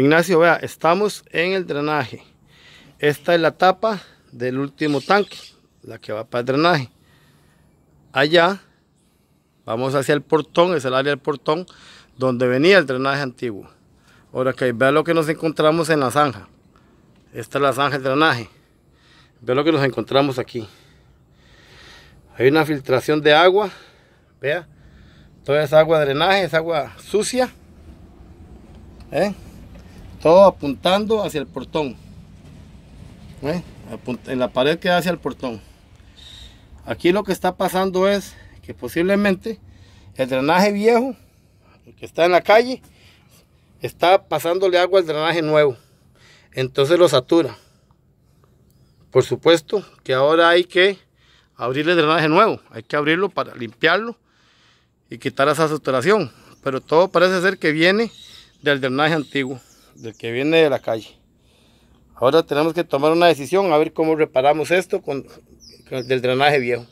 Ignacio, vea, estamos en el drenaje. Esta es la tapa del último tanque, la que va para el drenaje. Allá vamos hacia el portón, es el área del portón donde venía el drenaje antiguo. Ahora que vea lo que nos encontramos en la zanja. Esta es la zanja de drenaje. Vea lo que nos encontramos aquí. Hay una filtración de agua. Vea. Toda esa agua de drenaje, es agua sucia. ¿eh? Todo apuntando hacia el portón. ¿Eh? En la pared que da hacia el portón. Aquí lo que está pasando es que posiblemente el drenaje viejo que está en la calle está pasándole agua al drenaje nuevo. Entonces lo satura. Por supuesto que ahora hay que abrirle el drenaje nuevo. Hay que abrirlo para limpiarlo y quitar esa saturación. Pero todo parece ser que viene del drenaje antiguo del que viene de la calle. Ahora tenemos que tomar una decisión a ver cómo reparamos esto con, el del drenaje viejo.